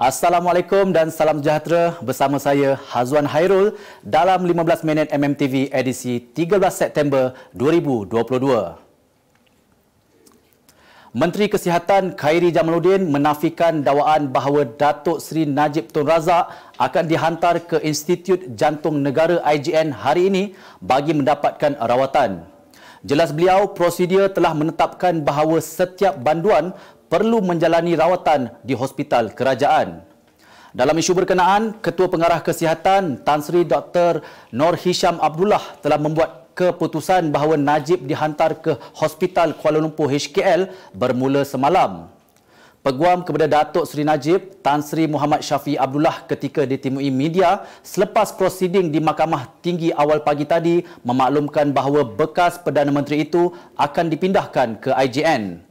Assalamualaikum dan salam sejahtera bersama saya Hazwan Hairul dalam 15 minit MMTV edisi 13 September 2022. Menteri Kesihatan Khairi Jamaluddin menafikan dakwaan bahawa Datuk Seri Najib Tun Razak akan dihantar ke Institut Jantung Negara IGN hari ini bagi mendapatkan rawatan. Jelas beliau, prosedur telah menetapkan bahawa setiap banduan perlu menjalani rawatan di hospital kerajaan. Dalam isu berkenaan, Ketua Pengarah Kesihatan Tan Sri Dr. Nor Hisham Abdullah telah membuat keputusan bahawa Najib dihantar ke Hospital Kuala Lumpur HKL bermula semalam peguam kepada Datuk Seri Najib Tan Sri Muhammad Syafi Abdullah ketika ditemui media selepas prosiding di Mahkamah Tinggi awal pagi tadi memaklumkan bahawa bekas Perdana Menteri itu akan dipindahkan ke IGN.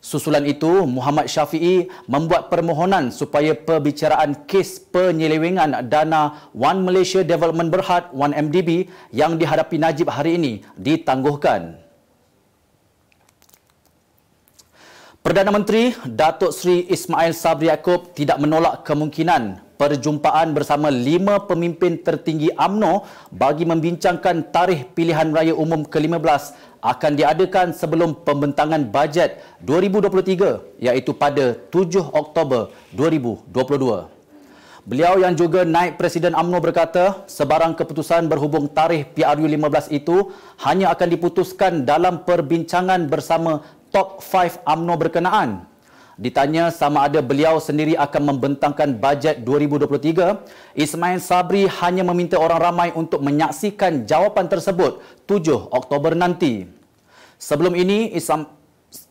Susulan itu, Muhammad Syafi'i membuat permohonan supaya perbicaraan kes penyelewengan dana One Malaysia Development Berhad 1MDB yang dihadapi Najib hari ini ditangguhkan. Perdana Menteri Datuk Seri Ismail Sabri Yaakob tidak menolak kemungkinan perjumpaan bersama lima pemimpin tertinggi AMNO bagi membincangkan tarikh pilihan raya umum ke-15 akan diadakan sebelum pembentangan bajet 2023 iaitu pada 7 Oktober 2022. Beliau yang juga naik Presiden AMNO berkata, sebarang keputusan berhubung tarikh PRU 15 itu hanya akan diputuskan dalam perbincangan bersama top 5 amno berkenaan. Ditanya sama ada beliau sendiri akan membentangkan bajet 2023, Ismail Sabri hanya meminta orang ramai untuk menyaksikan jawapan tersebut 7 Oktober nanti. Sebelum ini, Isam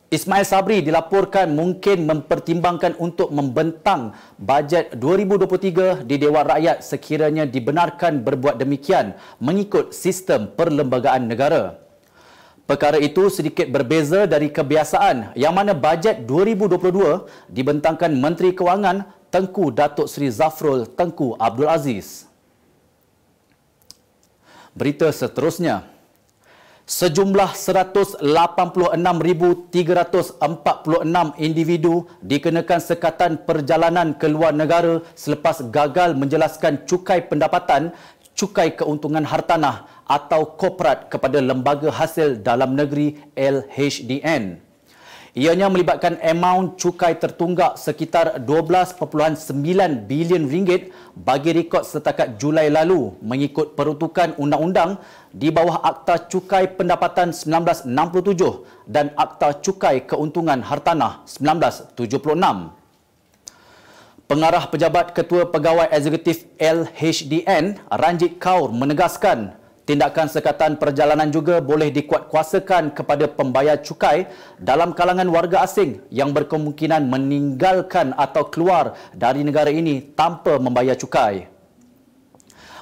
Ismail Sabri dilaporkan mungkin mempertimbangkan untuk membentang bajet 2023 di Dewan Rakyat sekiranya dibenarkan berbuat demikian mengikut sistem perlembagaan negara. Perkara itu sedikit berbeza dari kebiasaan yang mana bajet 2022 dibentangkan Menteri Kewangan Tengku Datuk Seri Zafrul Tengku Abdul Aziz. Berita seterusnya. Sejumlah 186,346 individu dikenakan sekatan perjalanan ke luar negara selepas gagal menjelaskan cukai pendapatan cukai keuntungan hartanah atau koprat kepada Lembaga Hasil Dalam Negeri LHDN. Ianya melibatkan amount cukai tertunggak sekitar 12.9 bilion ringgit bagi rekod setakat Julai lalu mengikut peruntukan undang-undang di bawah Akta Cukai Pendapatan 1967 dan Akta Cukai Keuntungan Hartanah 1976. Pengarah Pejabat Ketua Pegawai Eksekutif LHDN, Ranjit Kaur menegaskan tindakan sekatan perjalanan juga boleh dikuatkuasakan kepada pembayar cukai dalam kalangan warga asing yang berkemungkinan meninggalkan atau keluar dari negara ini tanpa membayar cukai.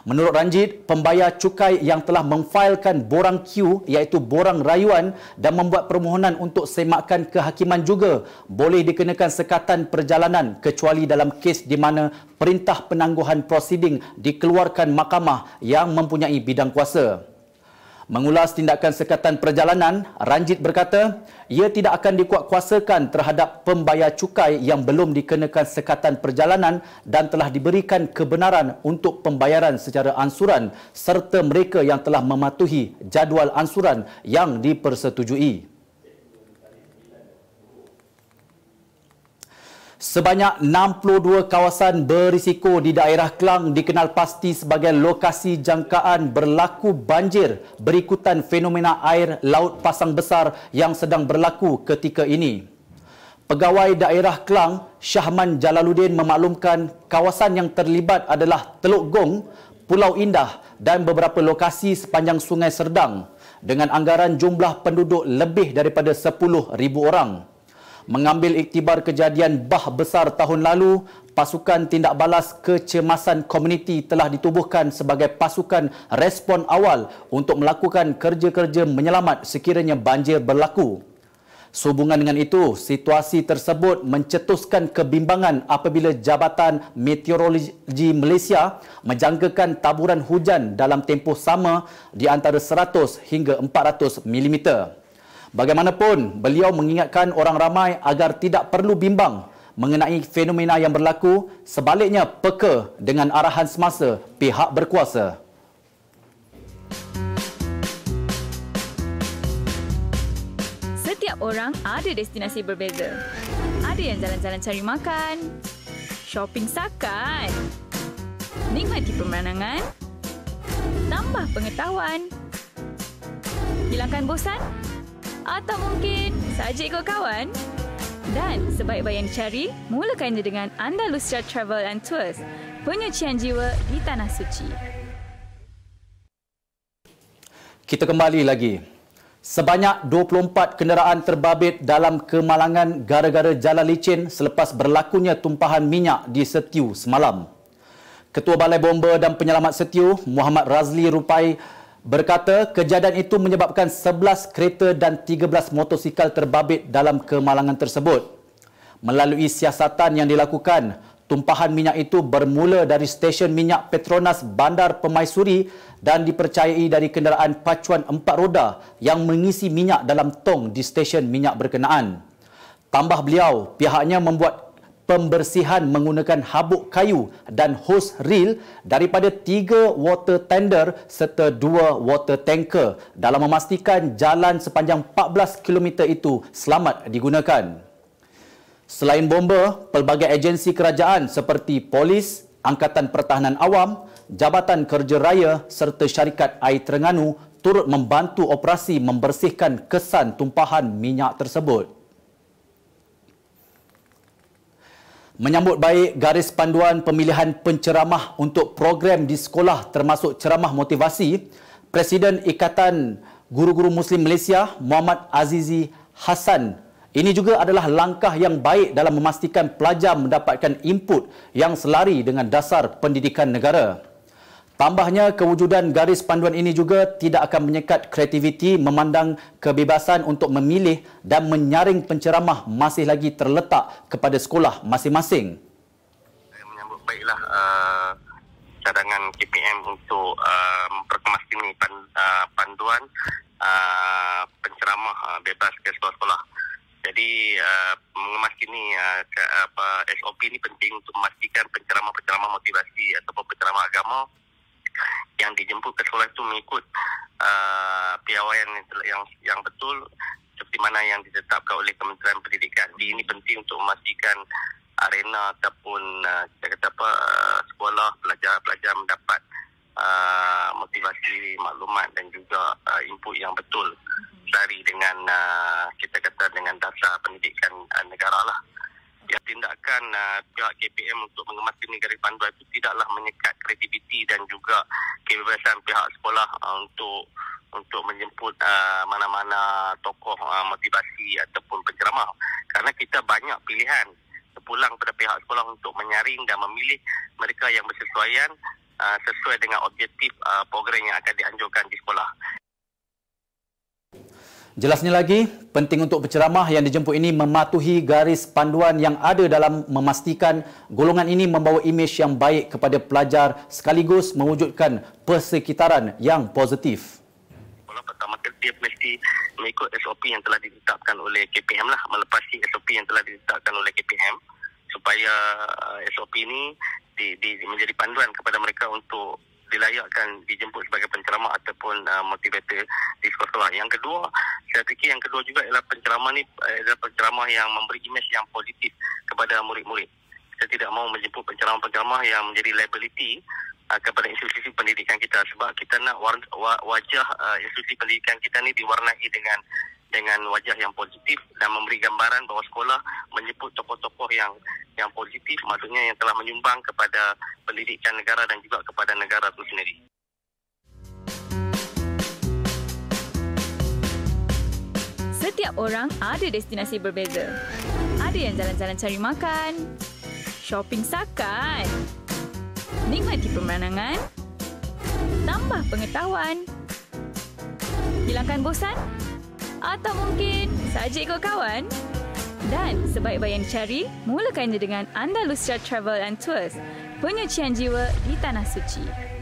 Menurut Ranjit, pembayar cukai yang telah memfailkan borang Q iaitu borang rayuan dan membuat permohonan untuk semakan kehakiman juga boleh dikenakan sekatan perjalanan kecuali dalam kes di mana perintah penangguhan prosiding dikeluarkan mahkamah yang mempunyai bidang kuasa. Mengulas tindakan sekatan perjalanan, Ranjit berkata ia tidak akan dikuatkuasakan terhadap pembayar cukai yang belum dikenakan sekatan perjalanan dan telah diberikan kebenaran untuk pembayaran secara ansuran serta mereka yang telah mematuhi jadual ansuran yang dipersetujui. Sebanyak 62 kawasan berisiko di daerah Kelang dikenal pasti sebagai lokasi jangkaan berlaku banjir berikutan fenomena air laut pasang besar yang sedang berlaku ketika ini. Pegawai daerah Kelang, Syahman Jalaluddin memaklumkan kawasan yang terlibat adalah Teluk Gong, Pulau Indah dan beberapa lokasi sepanjang Sungai Serdang dengan anggaran jumlah penduduk lebih daripada 10,000 orang mengambil iktibar kejadian bah besar tahun lalu, pasukan tindak balas kecemasan komuniti telah ditubuhkan sebagai pasukan respon awal untuk melakukan kerja-kerja menyelamat sekiranya banjir berlaku. Sehubungan dengan itu, situasi tersebut mencetuskan kebimbangan apabila Jabatan Meteorologi Malaysia menjangkakan taburan hujan dalam tempoh sama di antara 100 hingga 400 mm. Bagaimanapun, beliau mengingatkan orang ramai agar tidak perlu bimbang mengenai fenomena yang berlaku, sebaliknya peka dengan arahan semasa pihak berkuasa. Setiap orang ada destinasi berbeza. Ada yang jalan-jalan cari makan, shopping sakat, nikmati pemandangan, tambah pengetahuan, hilangkan bosan, atau mungkin saja ikut kawan? Dan sebaik-baik yang dicari, mulakannya dengan Andalusia Travel and Tours, penyucian jiwa di Tanah Suci. Kita kembali lagi. Sebanyak 24 kenderaan terbabit dalam kemalangan gara-gara jalan licin selepas berlakunya tumpahan minyak di Setiu semalam. Ketua Balai Bomba dan Penyelamat Setiu, Muhammad Razli Rupai, berkata kejadian itu menyebabkan 11 kereta dan 13 motosikal terbabit dalam kemalangan tersebut. Melalui siasatan yang dilakukan, tumpahan minyak itu bermula dari stesen minyak Petronas Bandar Pemaisuri dan dipercayai dari kenderaan pacuan empat roda yang mengisi minyak dalam tong di stesen minyak berkenaan. Tambah beliau, pihaknya membuat pembersihan menggunakan habuk kayu dan hose reel daripada tiga water tender serta dua water tanker dalam memastikan jalan sepanjang 14 km itu selamat digunakan. Selain bomba, pelbagai agensi kerajaan seperti polis, Angkatan Pertahanan Awam, Jabatan Kerja Raya serta Syarikat Air Terengganu turut membantu operasi membersihkan kesan tumpahan minyak tersebut. menyambut baik garis panduan pemilihan penceramah untuk program di sekolah termasuk ceramah motivasi, Presiden Ikatan Guru-Guru Muslim Malaysia Muhammad Azizi Hassan ini juga adalah langkah yang baik dalam memastikan pelajar mendapatkan input yang selari dengan dasar pendidikan negara. Tambahnya, kewujudan garis panduan ini juga tidak akan menyekat kreativiti memandang kebebasan untuk memilih dan menyaring penceramah masih lagi terletak kepada sekolah masing-masing. Saya menyambut baiklah uh, cadangan KPM untuk uh, memperkemaskini pan, uh, panduan uh, penceramah uh, bebas ke sekolah-sekolah. Jadi uh, mengemaskini uh, ke, apa, SOP ini penting untuk memastikan penceramah-penceramah motivasi ataupun penceramah agama yang dijemput ke sekolah itu mengikut uh, piawaian yang, yang, yang betul seperti mana yang ditetapkan oleh Kementerian Pendidikan. Jadi ini penting untuk memastikan arena ataupun uh, kita kata apa uh, sekolah pelajar-pelajar mendapat uh, motivasi maklumat dan juga uh, input yang betul dari mhm. dengan uh, kita kata dengan dasar pendidikan uh, negara lah ya, tindakan uh, pihak KPM untuk mengemas negara pandu itu tidaklah menyekat kreativiti dan juga kebebasan pihak sekolah uh, untuk untuk menjemput uh, mana-mana tokoh uh, motivasi ataupun penceramah Karena kita banyak pilihan pulang kepada pihak sekolah untuk menyaring dan memilih mereka yang bersesuaian uh, sesuai dengan objektif uh, program yang akan dianjurkan di sekolah. Jelasnya lagi, penting untuk penceramah yang dijemput ini mematuhi garis panduan yang ada dalam memastikan golongan ini membawa imej yang baik kepada pelajar sekaligus mewujudkan persekitaran yang positif. Pertama, dia mesti mengikut SOP yang telah ditetapkan oleh KPM lah, melepasi SOP yang telah ditetapkan oleh KPM supaya uh, SOP ini di, di, menjadi panduan kepada mereka untuk dilayakkan dijemput sebagai penceramah ataupun uh, motivator di sekolah. Yang kedua, saya fikir yang kedua juga ialah penceramah ni adalah eh, penceramah yang memberi imej yang positif kepada murid-murid. Saya tidak mahu menjemput penceramah-penceramah yang menjadi liability uh, kepada institusi pendidikan kita sebab kita nak war- wajah uh, institusi pendidikan kita ni diwarnai dengan dengan wajah yang positif dan memberi gambaran bahawa sekolah menyebut tokoh-tokoh yang yang positif maksudnya yang telah menyumbang kepada pendidikan negara dan juga kepada negara itu sendiri. Setiap orang ada destinasi berbeza. Ada yang jalan-jalan cari makan, shopping sakan, nikmati pemandangan, tambah pengetahuan, hilangkan bosan, atau mungkin sahaja ikut kawan. Dan sebaik-baik yang dicari, mulakan dengan Andalusia Travel and Tours, penyucian jiwa di Tanah Suci.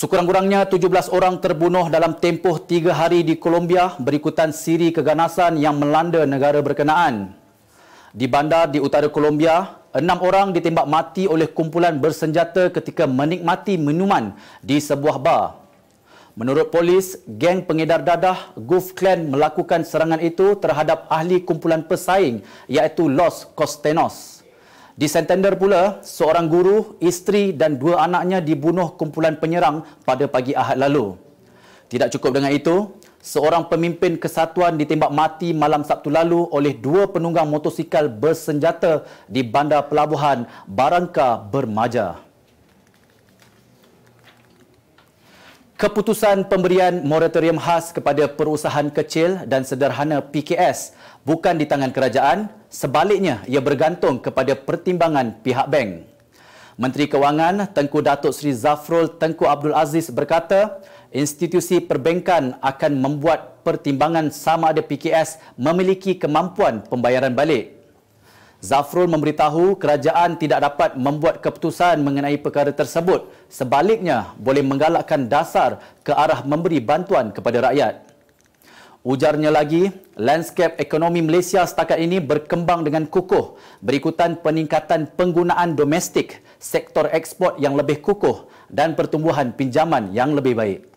Sekurang-kurangnya 17 orang terbunuh dalam tempoh 3 hari di Colombia berikutan siri keganasan yang melanda negara berkenaan. Di bandar di utara Colombia, 6 orang ditembak mati oleh kumpulan bersenjata ketika menikmati minuman di sebuah bar. Menurut polis, geng pengedar dadah Goof Clan melakukan serangan itu terhadap ahli kumpulan pesaing iaitu Los Costenos. Di Santander pula, seorang guru, isteri dan dua anaknya dibunuh kumpulan penyerang pada pagi Ahad lalu. Tidak cukup dengan itu, seorang pemimpin kesatuan ditembak mati malam Sabtu lalu oleh dua penunggang motosikal bersenjata di bandar pelabuhan Barangka Bermaja. Keputusan pemberian moratorium khas kepada perusahaan kecil dan sederhana PKS bukan di tangan kerajaan, sebaliknya ia bergantung kepada pertimbangan pihak bank. Menteri Kewangan Tengku Datuk Seri Zafrul Tengku Abdul Aziz berkata, institusi perbankan akan membuat pertimbangan sama ada PKS memiliki kemampuan pembayaran balik. Zafrul memberitahu kerajaan tidak dapat membuat keputusan mengenai perkara tersebut. Sebaliknya, boleh menggalakkan dasar ke arah memberi bantuan kepada rakyat. Ujarnya lagi, landscape ekonomi Malaysia setakat ini berkembang dengan kukuh berikutan peningkatan penggunaan domestik, sektor ekspor yang lebih kukuh dan pertumbuhan pinjaman yang lebih baik.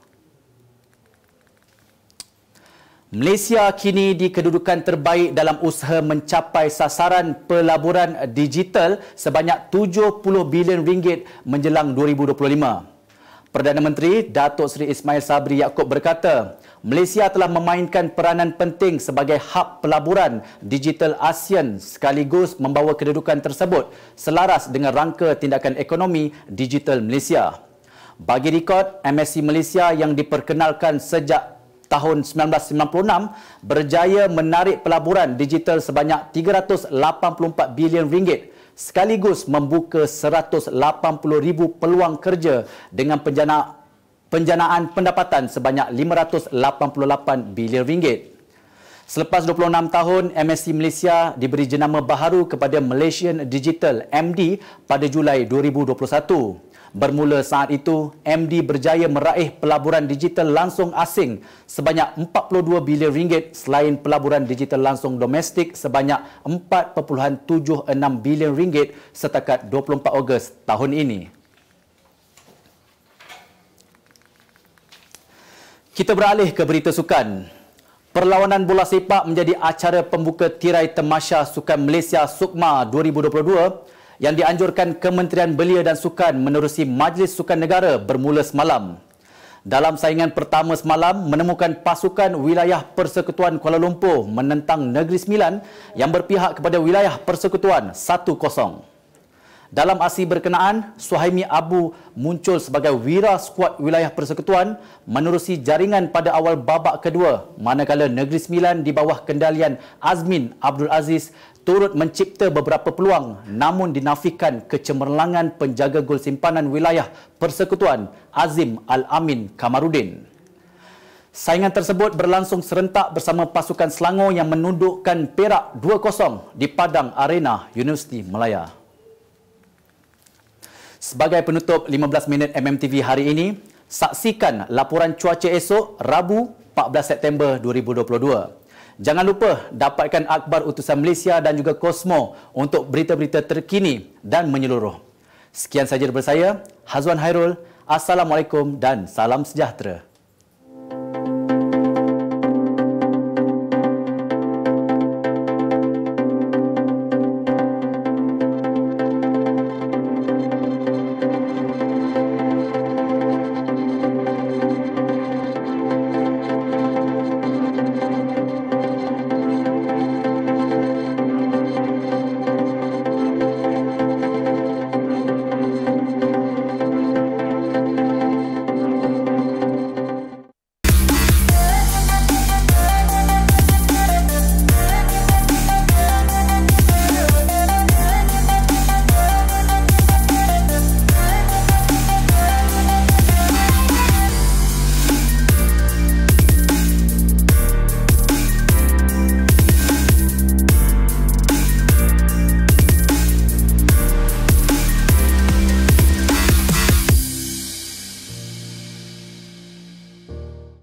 Malaysia kini di kedudukan terbaik dalam usaha mencapai sasaran pelaburan digital sebanyak 70 bilion ringgit menjelang 2025. Perdana Menteri Datuk Seri Ismail Sabri Yaakob berkata, Malaysia telah memainkan peranan penting sebagai hub pelaburan digital ASEAN sekaligus membawa kedudukan tersebut selaras dengan rangka tindakan ekonomi digital Malaysia. Bagi rekod, MSC Malaysia yang diperkenalkan sejak tahun 1996 berjaya menarik pelaburan digital sebanyak 384 bilion ringgit sekaligus membuka 180,000 peluang kerja dengan penjana, penjanaan pendapatan sebanyak 588 bilion ringgit. Selepas 26 tahun, MSC Malaysia diberi jenama baharu kepada Malaysian Digital MD pada Julai 2021. Bermula saat itu, MD berjaya meraih pelaburan digital langsung asing sebanyak 42 bilion ringgit selain pelaburan digital langsung domestik sebanyak 4.76 bilion ringgit setakat 24 Ogos tahun ini. Kita beralih ke berita sukan. Perlawanan bola sepak menjadi acara pembuka tirai temasha Sukan Malaysia Sukma 2022 yang dianjurkan Kementerian Belia dan Sukan menerusi Majlis Sukan Negara bermula semalam. Dalam saingan pertama semalam, menemukan pasukan wilayah Persekutuan Kuala Lumpur menentang Negeri Sembilan yang berpihak kepada wilayah Persekutuan 1-0. Dalam asli berkenaan, Suhaimi Abu muncul sebagai wira skuad wilayah Persekutuan menerusi jaringan pada awal babak kedua, manakala Negeri Sembilan di bawah kendalian Azmin Abdul Aziz turut mencipta beberapa peluang namun dinafikan kecemerlangan penjaga gol simpanan wilayah Persekutuan Azim Al-Amin Kamarudin. Saingan tersebut berlangsung serentak bersama pasukan Selangor yang menundukkan Perak 2-0 di Padang Arena Universiti Melaya. Sebagai penutup 15 minit MMTV hari ini, saksikan laporan cuaca esok Rabu 14 September 2022. Jangan lupa dapatkan akhbar utusan Malaysia dan juga Cosmo untuk berita-berita terkini dan menyeluruh. Sekian sahaja daripada saya, Hazwan Hairul. Assalamualaikum dan salam sejahtera.